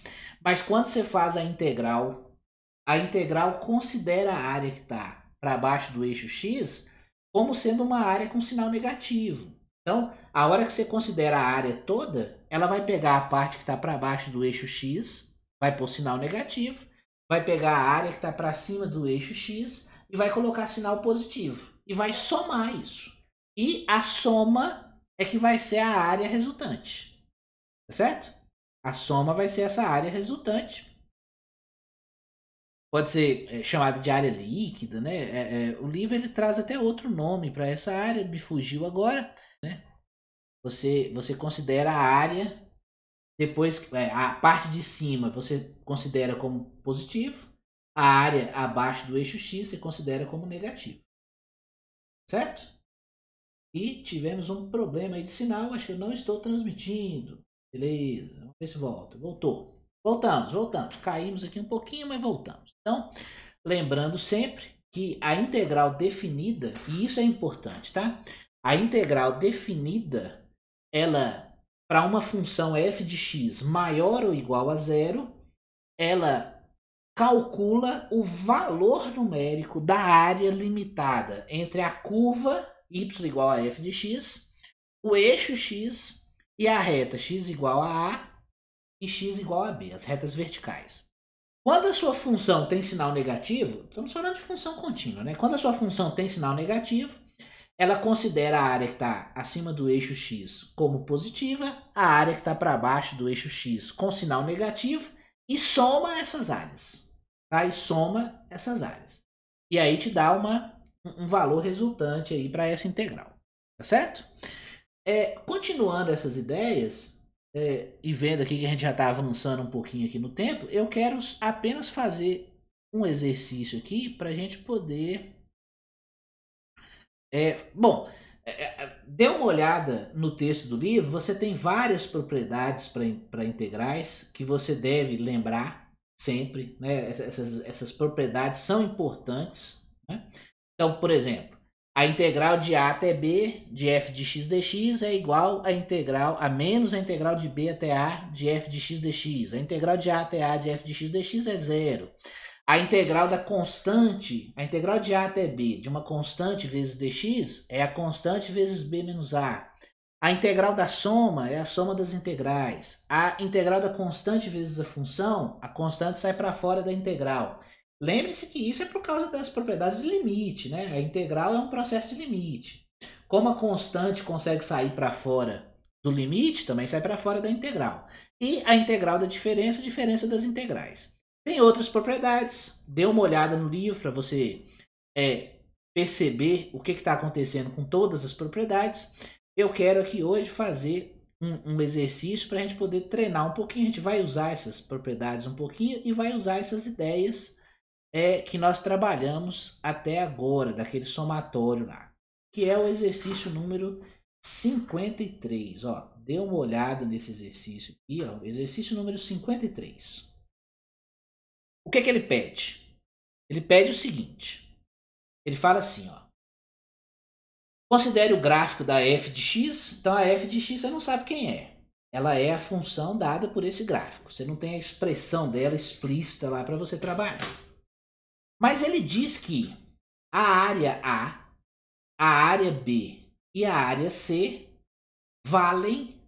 mas quando você faz a integral, a integral considera a área que está para baixo do eixo x como sendo uma área com sinal negativo. Então, a hora que você considera a área toda, ela vai pegar a parte que está para baixo do eixo x, vai pôr sinal negativo, vai pegar a área que está para cima do eixo x e vai colocar sinal positivo. E vai somar isso. E a soma é que vai ser a área resultante. Tá certo? A soma vai ser essa área resultante. Pode ser é, chamada de área líquida, né? É, é, o livro ele traz até outro nome para essa área, me fugiu agora, né? Você, você considera a área, depois é, a parte de cima você considera como positivo, a área abaixo do eixo x você considera como negativo. Certo? E tivemos um problema de sinal, acho que eu não estou transmitindo. Beleza, vamos ver se volta. Voltou. Voltamos, voltamos. Caímos aqui um pouquinho, mas voltamos. Então, lembrando sempre que a integral definida, e isso é importante, tá? A integral definida, ela, para uma função f de x maior ou igual a zero, ela calcula o valor numérico da área limitada entre a curva y igual a f de x, o eixo x e a reta x igual a a e x igual a b, as retas verticais. Quando a sua função tem sinal negativo, estamos falando de função contínua, né? Quando a sua função tem sinal negativo, ela considera a área que está acima do eixo x como positiva, a área que está para baixo do eixo x com sinal negativo e soma essas áreas, tá? E soma essas áreas. E aí te dá uma um valor resultante aí para essa integral, tá certo? É, continuando essas ideias é, e vendo aqui que a gente já está avançando um pouquinho aqui no tempo, eu quero apenas fazer um exercício aqui para a gente poder, é, bom, é, é, é, dê uma olhada no texto do livro, você tem várias propriedades para integrais que você deve lembrar sempre, né? Essas, essas propriedades são importantes, né? Então, por exemplo, a integral de a até b de f de x dx é igual integral a menos a integral de b até a de f de x dx. A integral de a até a de f de x dx é zero. A integral da constante, a integral de a até b de uma constante vezes dx é a constante vezes b menos a. A integral da soma é a soma das integrais. A integral da constante vezes a função, a constante sai para fora da integral. Lembre-se que isso é por causa das propriedades de limite, né? A integral é um processo de limite. Como a constante consegue sair para fora do limite, também sai para fora da integral. E a integral da diferença, a diferença das integrais. Tem outras propriedades, dê uma olhada no livro para você é, perceber o que está acontecendo com todas as propriedades. Eu quero aqui hoje fazer um, um exercício para a gente poder treinar um pouquinho. A gente vai usar essas propriedades um pouquinho e vai usar essas ideias é que nós trabalhamos até agora, daquele somatório lá, que é o exercício número 53. Ó, dê uma olhada nesse exercício aqui, ó, exercício número 53. O que é que ele pede? Ele pede o seguinte. Ele fala assim, ó. Considere o gráfico da f de x. Então a f de x você não sabe quem é. Ela é a função dada por esse gráfico. Você não tem a expressão dela explícita lá para você trabalhar. Mas ele diz que a área A, a área B e a área C valem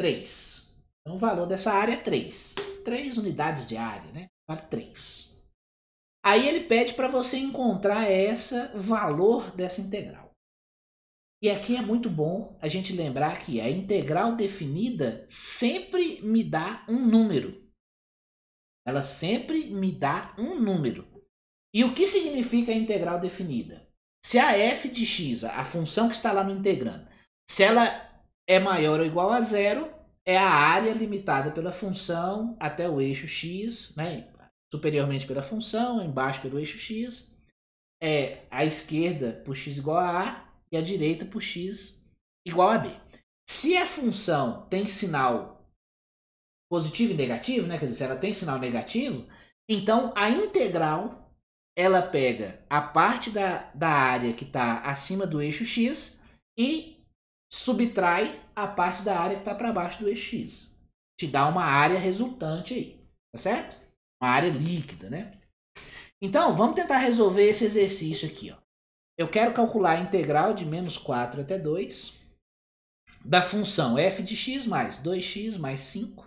3. Então o valor dessa área é 3. 3 unidades de área, né? Vale 3. Aí ele pede para você encontrar essa valor dessa integral. E aqui é muito bom a gente lembrar que a integral definida sempre me dá um número. Ela sempre me dá um número. E o que significa a integral definida? Se a f de x, a função que está lá no integrando, se ela é maior ou igual a zero, é a área limitada pela função até o eixo x, né? superiormente pela função, embaixo pelo eixo x, é a esquerda por x igual a a e a direita por x igual a b. Se a função tem sinal positivo e negativo, né? Quer dizer, se ela tem sinal negativo, então a integral ela pega a parte da, da área que está acima do eixo x e subtrai a parte da área que está para baixo do eixo x. Te dá uma área resultante aí, tá certo? Uma área líquida, né? Então, vamos tentar resolver esse exercício aqui. Ó. Eu quero calcular a integral de menos 4 até 2 da função f de x mais 2x mais 5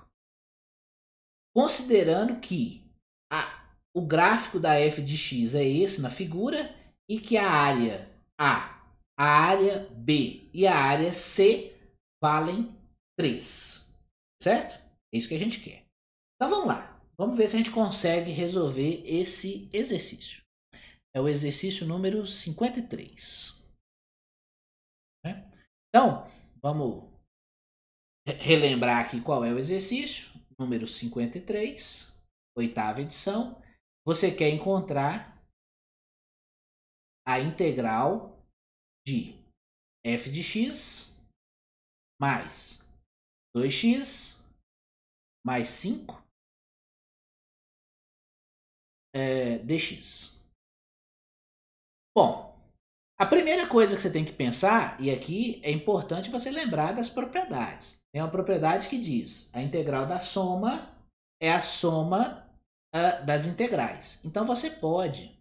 considerando que a, o gráfico da f de x é esse na figura e que a área A, a área B e a área C valem 3, certo? É isso que a gente quer. Então vamos lá, vamos ver se a gente consegue resolver esse exercício. É o exercício número 53. Né? Então, vamos relembrar aqui qual é o exercício número 53, oitava edição, você quer encontrar a integral de f de x mais 2x mais 5 é, dx. Bom, a primeira coisa que você tem que pensar, e aqui é importante você lembrar das propriedades. Tem é uma propriedade que diz a integral da soma é a soma uh, das integrais. Então você pode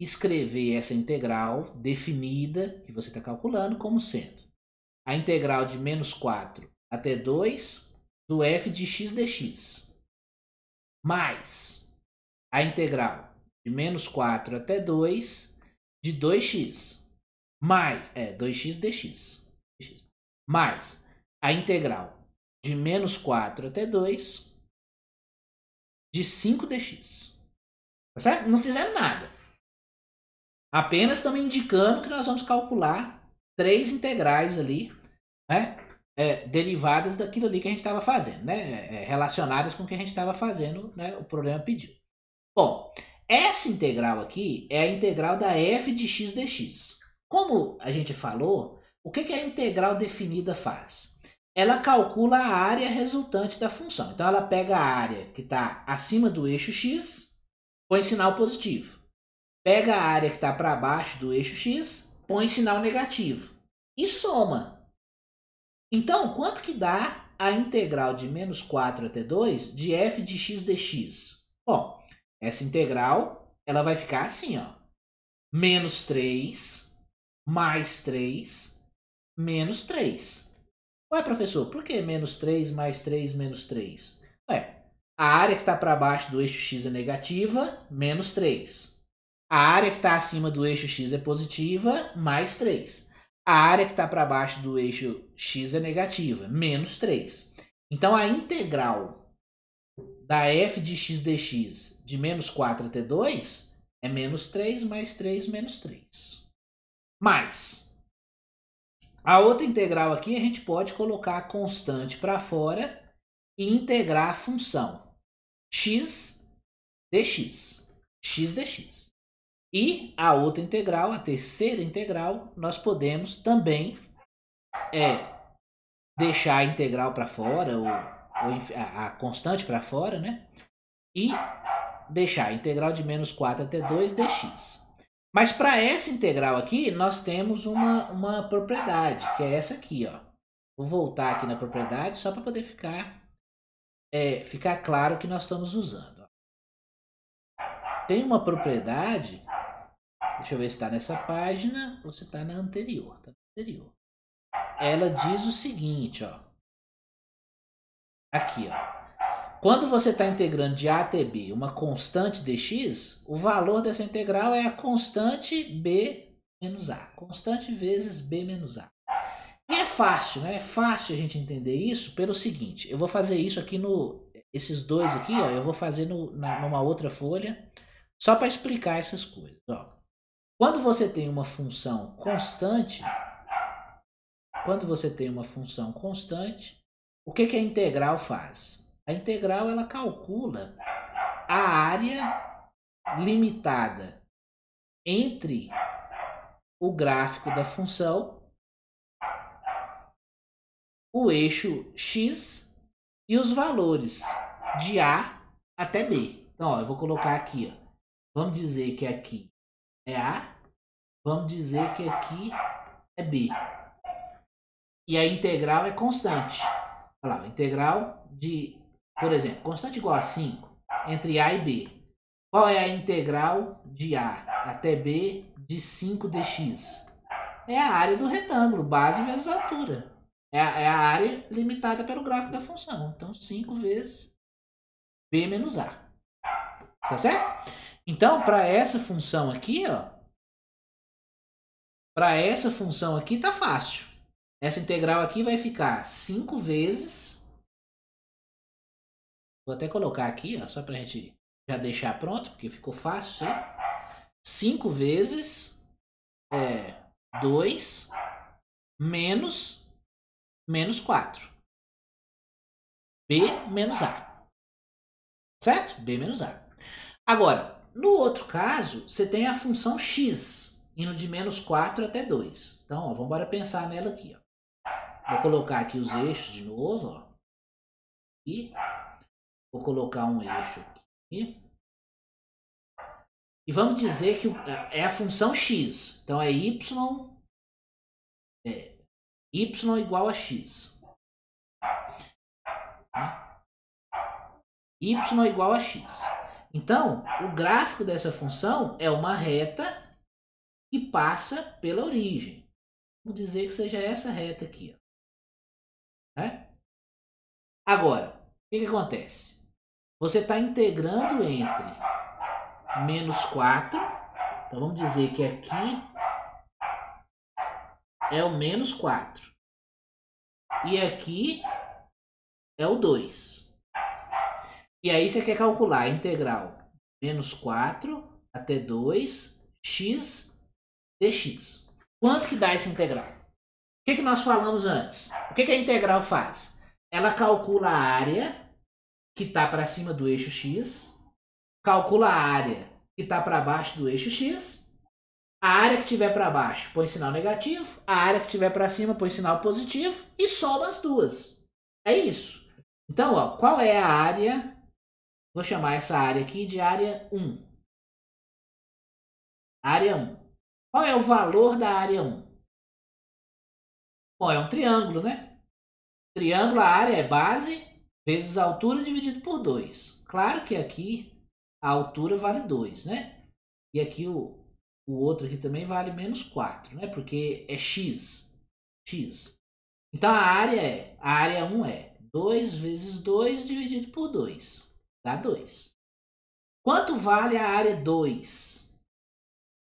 escrever essa integral definida que você está calculando como sendo a integral de menos 4 até 2 do f de x dx mais a integral de menos 4 até 2 de 2x mais, é, 2x dx, dx, mais a integral de menos 4 até 2 de 5 dx. Tá certo? Não fizeram nada. Apenas também indicando que nós vamos calcular três integrais ali, né? É, derivadas daquilo ali que a gente estava fazendo, né? É, relacionadas com o que a gente estava fazendo, né? O problema pediu. Bom, essa integral aqui é a integral da f de x dx. Como a gente falou, o que, que a integral definida faz? Ela calcula a área resultante da função. Então, ela pega a área que está acima do eixo x, põe sinal positivo. Pega a área que está para baixo do eixo x, põe sinal negativo. E soma. Então, quanto que dá a integral de menos 4 até 2 de f de x dx? Bom, essa integral ela vai ficar assim, ó. Menos 3 mais 3 menos 3. Ué, professor, por que menos 3 mais 3 menos 3? Ué, a área que está para baixo do eixo x é negativa, menos 3. A área que está acima do eixo x é positiva, mais 3. A área que está para baixo do eixo x é negativa, menos 3. Então, a integral da f de x dx de menos 4 até 2 é menos 3 mais 3 menos 3. Mas a outra integral aqui a gente pode colocar a constante para fora e integrar a função x dx, x dx. E a outra integral, a terceira integral, nós podemos também é, deixar a integral para fora, ou, ou, a constante para fora, né? E deixar a integral de menos 4 até 2 dx. Mas para essa integral aqui, nós temos uma, uma propriedade, que é essa aqui. Ó. Vou voltar aqui na propriedade só para poder ficar, é, ficar claro que nós estamos usando. Tem uma propriedade, deixa eu ver se está nessa página ou se está na anterior. Tá na anterior. Ela diz o seguinte, ó. Aqui, ó quando você está integrando de A até B uma constante dx, o valor dessa integral é a constante B menos A. Constante vezes B menos A. E é fácil, né? É fácil a gente entender isso pelo seguinte. Eu vou fazer isso aqui no... Esses dois aqui, ó, eu vou fazer no, na, numa outra folha, só para explicar essas coisas. Ó. Quando você tem uma função constante, quando você tem uma função constante, o que, que a integral faz? A integral ela calcula a área limitada entre o gráfico da função, o eixo x e os valores de A até B. Então, ó, eu vou colocar aqui, ó. vamos dizer que aqui é A, vamos dizer que aqui é B. E a integral é constante. Olha lá, a integral de por exemplo, constante igual a 5 entre A e B. Qual é a integral de A até B de 5 dx? É a área do retângulo, base vezes altura. É a, é a área limitada pelo gráfico da função. Então, 5 vezes B menos A. Tá certo? Então, para essa função aqui, ó, para essa função aqui tá fácil. Essa integral aqui vai ficar 5 vezes Vou até colocar aqui, ó, só pra gente já deixar pronto, porque ficou fácil, sim. 5 vezes é, 2 menos menos 4. B menos A. Certo? B menos A. Agora, no outro caso, você tem a função x, indo de menos 4 até 2. Então, ó, vamos pensar nela aqui. Ó. Vou colocar aqui os eixos de novo. Ó. E Vou colocar um eixo aqui. E vamos dizer que é, é a função x. Então é y, é y igual a x. Tá? y igual a x. Então, o gráfico dessa função é uma reta que passa pela origem. Vamos dizer que seja essa reta aqui. Ó. É? Agora, o que, que acontece? Você está integrando entre menos 4, então vamos dizer que aqui é o menos 4. E aqui é o 2. E aí você quer calcular a integral menos 4 até 2, x dx. Quanto que dá essa integral? O que, que nós falamos antes? O que, que a integral faz? Ela calcula a área que está para cima do eixo X, calcula a área que está para baixo do eixo X, a área que tiver para baixo põe sinal negativo, a área que tiver para cima põe sinal positivo e soma as duas. É isso. Então, ó, qual é a área? Vou chamar essa área aqui de área 1. Área 1. Qual é o valor da área 1? Bom, é um triângulo, né? Triângulo, a área é base, vezes a altura dividido por 2. Claro que aqui a altura vale 2, né? E aqui o, o outro aqui também vale menos 4, né? Porque é x. x. Então a área é, a área 1 é 2 vezes 2 dividido por 2, dá 2. Quanto vale a área 2?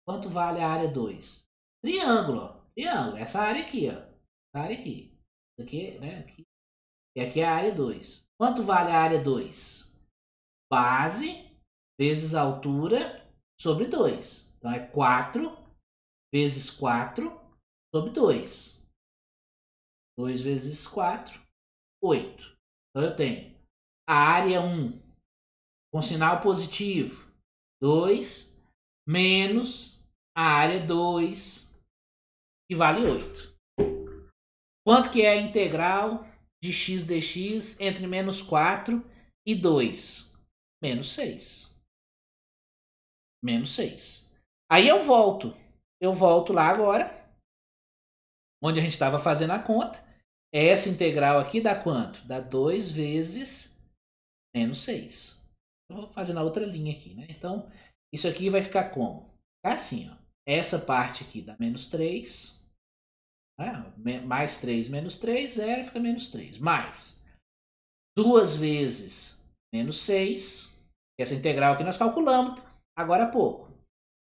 Quanto vale a área 2? Triângulo, ó. triângulo, essa área aqui, ó. Essa área aqui. Isso aqui, é, né, aqui e aqui é a área 2. Quanto vale a área 2? Base vezes altura sobre 2. Então é 4 vezes 4 sobre 2. 2 vezes 4, 8. Então eu tenho a área 1 com sinal positivo, 2 menos a área 2, que vale 8. Quanto que é a integral de x dx entre menos 4 e 2. Menos 6. Menos 6. Aí eu volto. Eu volto lá agora, onde a gente estava fazendo a conta. Essa integral aqui dá quanto? Dá 2 vezes menos 6. Eu vou fazer na outra linha aqui, né? Então, isso aqui vai ficar como? Tá assim, ó. Essa parte aqui dá menos 3. Né? Mais 3 menos 3, 0, fica menos 3. Mais 2 vezes menos 6, que essa integral que nós calculamos agora há é pouco.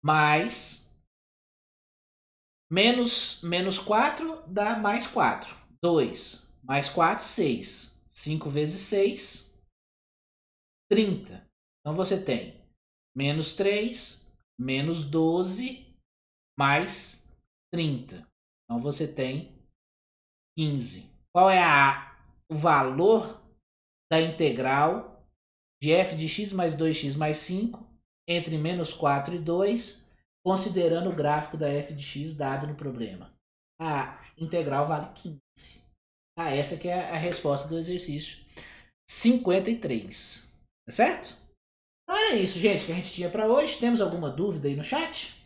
Mais menos, menos 4 dá mais 4. 2 mais 4, 6. 5 vezes 6, 30. Então você tem menos 3, menos 12, mais 30. Então você tem 15. Qual é a, o valor da integral de f de x mais 2x mais 5 entre menos 4 e 2, considerando o gráfico da f de x dado no problema? A integral vale 15. Ah, tá, essa que é a resposta do exercício 53. Tá certo? Então era isso, gente, que a gente tinha para hoje. Temos alguma dúvida aí no chat?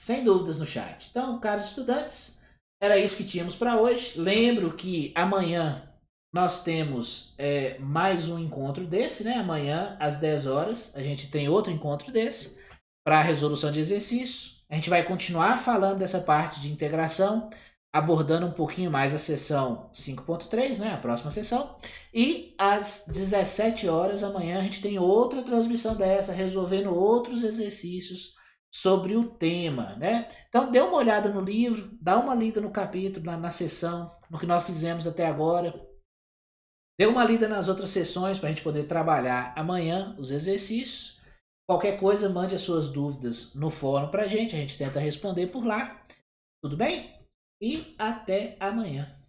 sem dúvidas no chat. Então, caros estudantes, era isso que tínhamos para hoje. Lembro que amanhã nós temos é, mais um encontro desse, né? Amanhã, às 10 horas, a gente tem outro encontro desse para resolução de exercícios. A gente vai continuar falando dessa parte de integração, abordando um pouquinho mais a sessão 5.3, né? A próxima sessão. E às 17 horas amanhã a gente tem outra transmissão dessa, resolvendo outros exercícios sobre o tema, né? Então dê uma olhada no livro, dá uma lida no capítulo, na, na sessão, no que nós fizemos até agora. Dê uma lida nas outras sessões para a gente poder trabalhar amanhã os exercícios. Qualquer coisa, mande as suas dúvidas no fórum para a gente, a gente tenta responder por lá. Tudo bem? E até amanhã.